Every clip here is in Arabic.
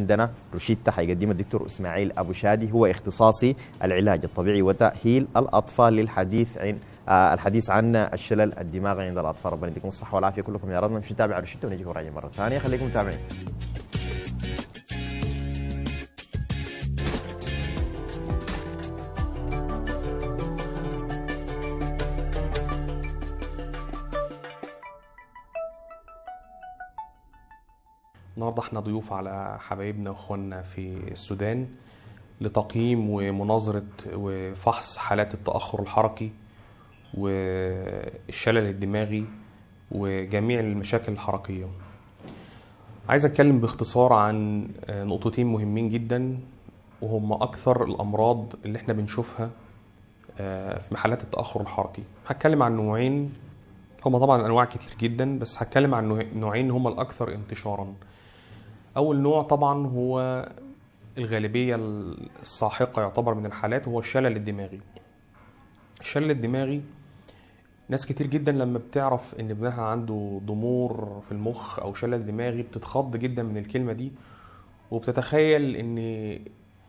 عندنا روشيتا حيقدمها الدكتور اسماعيل ابو شادي هو اختصاصي العلاج الطبيعي وتاهيل الاطفال للحديث عن آه الحديث عن الشلل الدماغي عند الاطفال ربنا يديكم الصحه والعافيه كلكم يا رب نمشي نتابع روشيتا ونجيكم راجعين مره ثانيه خليكم متابعين النهارده احنا ضيوف على حبايبنا واخواننا في السودان لتقييم ومناظره وفحص حالات التاخر الحركي والشلل الدماغي وجميع المشاكل الحركيه عايز اتكلم باختصار عن نقطتين مهمين جدا وهم اكثر الامراض اللي احنا بنشوفها آه، في حالات التاخر الحركي هتكلم عن نوعين هما طبعا انواع كتير جدا بس هتكلم عن نوعين هما الاكثر انتشارا اول نوع طبعا هو الغالبيه الساحقه يعتبر من الحالات هو الشلل الدماغي الشلل الدماغي ناس كتير جدا لما بتعرف ان ابنها عنده ضمور في المخ او شلل دماغي بتتخض جدا من الكلمه دي وبتتخيل ان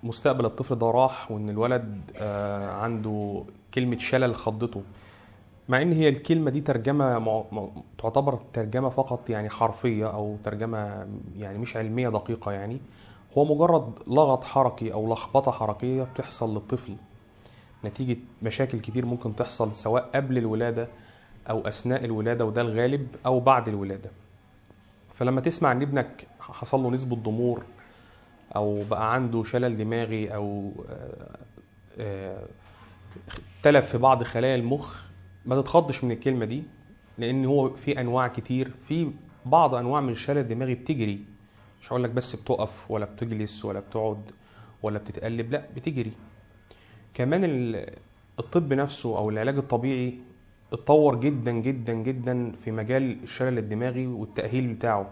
مستقبل الطفل ده راح وان الولد آه، عنده كلمه شلل خضته مع ان هي الكلمه دي ترجمه تعتبر ترجمه فقط يعني حرفيه او ترجمه يعني مش علميه دقيقه يعني هو مجرد لغط حركي او لخبطه حركيه بتحصل للطفل نتيجه مشاكل كتير ممكن تحصل سواء قبل الولاده او اثناء الولاده وده الغالب او بعد الولاده فلما تسمع ان ابنك حصل له نسبه ضمور او بقى عنده شلل دماغي او آه، آه، تلف في بعض خلايا المخ ما تتخضش من الكلمه دي لان هو في انواع كتير في بعض انواع من الشلل الدماغي بتجري مش هقول لك بس بتقف ولا بتجلس ولا بتقعد ولا بتتقلب لا بتجري كمان الطب نفسه او العلاج الطبيعي اتطور جدا جدا جدا في مجال الشلل الدماغي والتاهيل بتاعه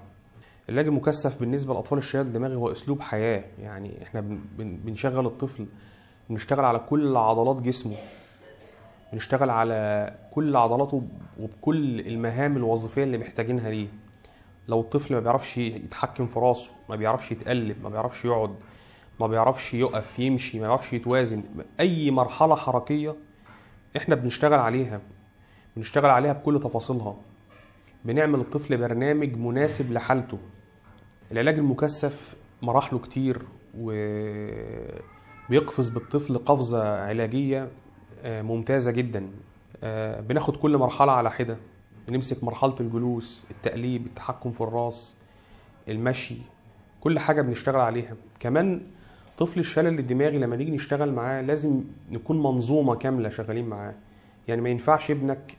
العلاج المكثف بالنسبه لاطفال الشلل الدماغي هو اسلوب حياه يعني احنا بنشغل الطفل بنشتغل على كل عضلات جسمه بنشتغل على كل عضلاته وبكل المهام الوظيفيه اللي محتاجينها ليه لو الطفل ما بيعرفش يتحكم في راسه ما بيعرفش يتقلب ما بيعرفش يقعد ما بيعرفش يقف يمشي ما بيعرفش يتوازن اي مرحله حركيه احنا بنشتغل عليها بنشتغل عليها بكل تفاصيلها بنعمل الطفل برنامج مناسب لحالته العلاج المكثف مراحله كتير وبيقفز بالطفل قفزة علاجية آه، ممتازه جدا آه، بناخد كل مرحله على حده بنمسك مرحله الجلوس التقليب التحكم في الراس المشي كل حاجه بنشتغل عليها كمان طفل الشلل الدماغي لما نيجي نشتغل معاه لازم نكون منظومه كامله شغالين معاه يعني ما ينفعش ابنك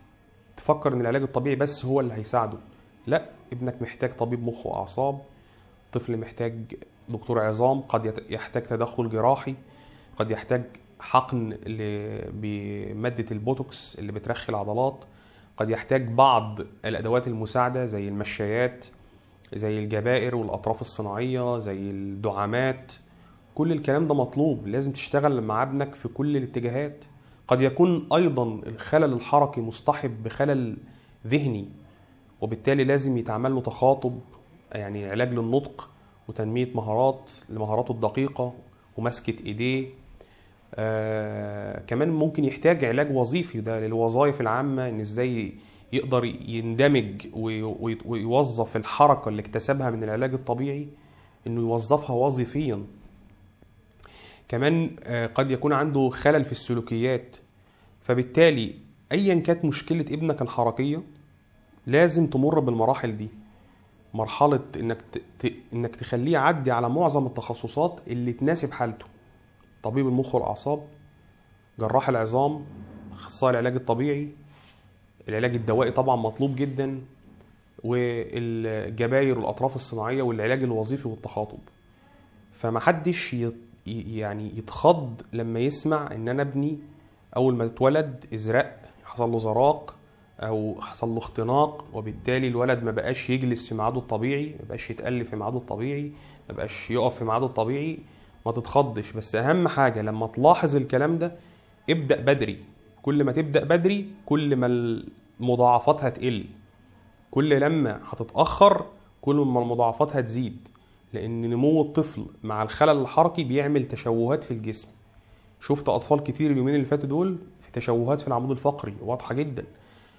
تفكر ان العلاج الطبيعي بس هو اللي هيساعده لا ابنك محتاج طبيب مخ واعصاب طفل محتاج دكتور عظام قد يحتاج تدخل جراحي قد يحتاج حقن بماده البوتوكس اللي بترخي العضلات قد يحتاج بعض الادوات المساعده زي المشايات زي الجبائر والاطراف الصناعيه زي الدعامات كل الكلام ده مطلوب لازم تشتغل مع ابنك في كل الاتجاهات قد يكون ايضا الخلل الحركي مصطحب بخلل ذهني وبالتالي لازم يتعمل له تخاطب يعني علاج للنطق وتنميه مهارات لمهاراته الدقيقه ومسكه ايديه آه، كمان ممكن يحتاج علاج وظيفي ده للوظائف العامة ان ازاي يقدر يندمج ويوظف الحركة اللي اكتسبها من العلاج الطبيعي انه يوظفها وظيفيا كمان آه، قد يكون عنده خلل في السلوكيات فبالتالي ايا كانت مشكلة ابنك الحركية لازم تمر بالمراحل دي مرحلة انك انك تخليه يعدي على معظم التخصصات اللي تناسب حالته طبيب المخ والاعصاب جراح العظام اخصائي العلاج الطبيعي العلاج الدوائي طبعا مطلوب جدا والجباير والاطراف الصناعيه والعلاج الوظيفي والتخاطب فمحدش يعني يتخض لما يسمع ان انا ابني اول ما اتولد ازرق حصل له زراق او حصل له اختناق وبالتالي الولد ما بقاش يجلس في ميعاده الطبيعي ما بقاش يتألف في ميعاده الطبيعي ما بقاش يقف في ميعاده الطبيعي ما تتخضش بس اهم حاجه لما تلاحظ الكلام ده ابدا بدري كل ما تبدا بدري كل ما المضاعفات هتقل كل لما هتتاخر كل ما المضاعفات هتزيد لان نمو الطفل مع الخلل الحركي بيعمل تشوهات في الجسم شفت اطفال كتير اليومين اللي فاتوا دول في تشوهات في العمود الفقري واضحه جدا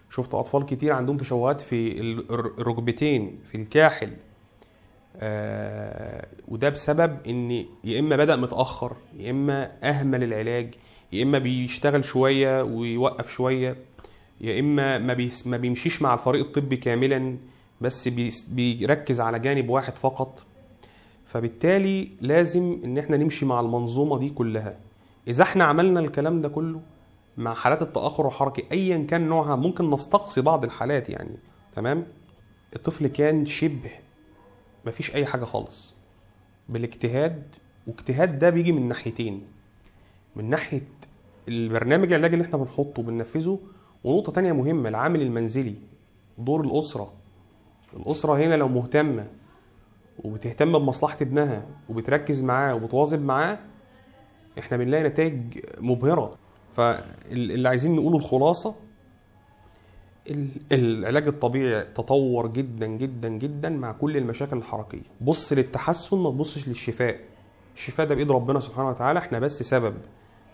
شفت اطفال كتير عندهم تشوهات في الركبتين في الكاحل آه، وده بسبب ان يا اما بدا متاخر يا اما اهمل العلاج يا اما بيشتغل شويه ويوقف شويه يا اما ما, ما بيمشيش مع الفريق الطبي كاملا بس بيركز على جانب واحد فقط فبالتالي لازم ان احنا نمشي مع المنظومه دي كلها اذا احنا عملنا الكلام ده كله مع حالات التاخر الحركي ايا كان نوعها ممكن نستقصي بعض الحالات يعني تمام الطفل كان شبه مفيش اي حاجه خالص بالاجتهاد واجتهاد ده بيجي من ناحيتين من ناحيه البرنامج العلاجي اللي احنا بنحطه وبننفذه ونقطه تانية مهمه العامل المنزلي دور الاسره الاسره هنا لو مهتمه وبتهتم بمصلحه ابنها وبتركز معاه وبتواظب معاه احنا بنلاقي نتائج مبهره فاللي عايزين نقوله الخلاصه العلاج الطبيعي تطور جدا جدا جدا مع كل المشاكل الحركيه بص للتحسن ما تبصش للشفاء الشفاء ده بايد ربنا سبحانه وتعالى احنا بس سبب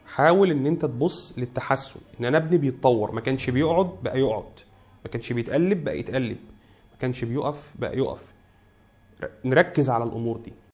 حاول ان انت تبص للتحسن ان انا ابني بيتطور ما كانش بيقعد بقى يقعد ما كانش بيتقلب بقى يتقلب ما كانش بيقف بقى يقف نركز على الامور دي